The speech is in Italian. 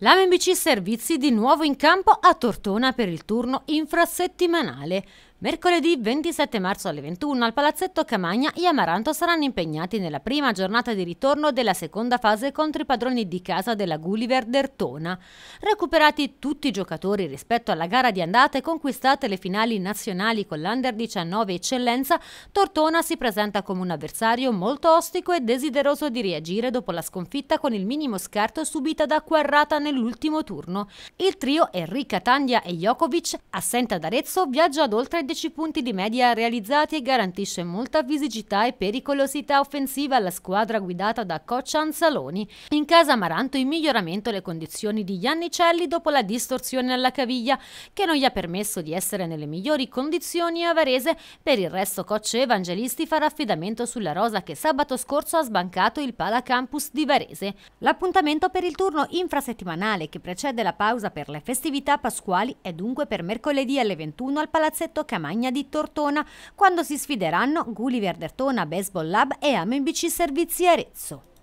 L'AMBC Servizi di nuovo in campo a Tortona per il turno infrasettimanale. Mercoledì 27 marzo alle 21 al Palazzetto Camagna gli Amaranto saranno impegnati nella prima giornata di ritorno della seconda fase contro i padroni di casa della Gulliver d'Ertona. Recuperati tutti i giocatori rispetto alla gara di andata e conquistate le finali nazionali con l'Under 19 Eccellenza, Tortona si presenta come un avversario molto ostico e desideroso di reagire dopo la sconfitta con il minimo scarto subita da Quarrata nell'ultimo turno. Il trio Enrica Tandia e Jokovic, assente ad Arezzo, viaggia ad oltre 10 punti di media realizzati e garantisce molta fisicità e pericolosità offensiva alla squadra guidata da coach Anzaloni. In casa Amaranto in miglioramento le condizioni di Giannicelli dopo la distorsione alla caviglia, che non gli ha permesso di essere nelle migliori condizioni a Varese. Per il resto coach Evangelisti farà affidamento sulla rosa che sabato scorso ha sbancato il Pala Campus di Varese. L'appuntamento per il turno infrasettimanale settimanale che precede la pausa per le festività pasquali è dunque per mercoledì alle 21 al Palazzetto Camagna di Tortona, quando si sfideranno Gulliver Dertona Baseball Lab e AMBC Servizi Arezzo.